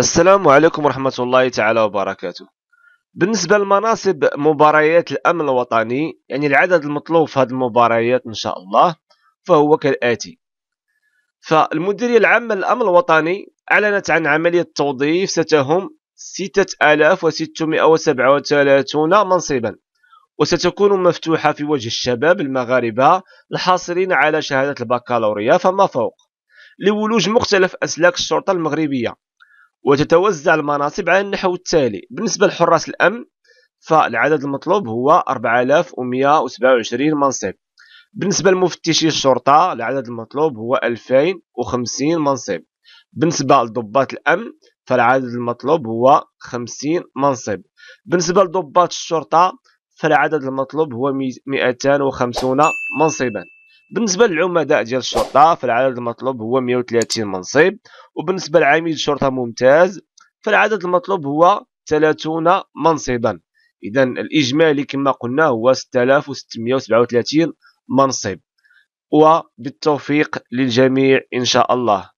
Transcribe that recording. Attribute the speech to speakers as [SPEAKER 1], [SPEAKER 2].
[SPEAKER 1] السلام عليكم ورحمة الله تعالى وبركاته بالنسبة لمناصب مباريات الأمن الوطني يعني العدد المطلوب في هذه المباريات إن شاء الله فهو كالآتي فالمديرية العامة للأمن الوطني أعلنت عن عملية توظيف ستهم 6637 منصبا وستكون مفتوحة في وجه الشباب المغاربة الحاصلين على شهادة البكالوريا فما فوق لولوج مختلف أسلاك الشرطة المغربية وتتوزع المناصب على النحو التالي بالنسبة لحراس الأمن فالعدد المطلوب هو 4127 منصب بالنسبة لمفتشي الشرطة العدد المطلوب هو 2050 منصب بالنسبة لضباط الأمن فالعدد المطلوب هو 50 منصب بالنسبة لضباط الشرطة فالعدد المطلوب هو 250 منصبا بالنسبه للعمداء ديال الشرطه فالعدد المطلوب هو 130 منصب وبالنسبه لعميد الشرطه ممتاز فالعدد المطلوب هو 30 منصبا اذا الاجمالي كما قلنا هو 6637 منصب وبالتوفيق للجميع ان شاء الله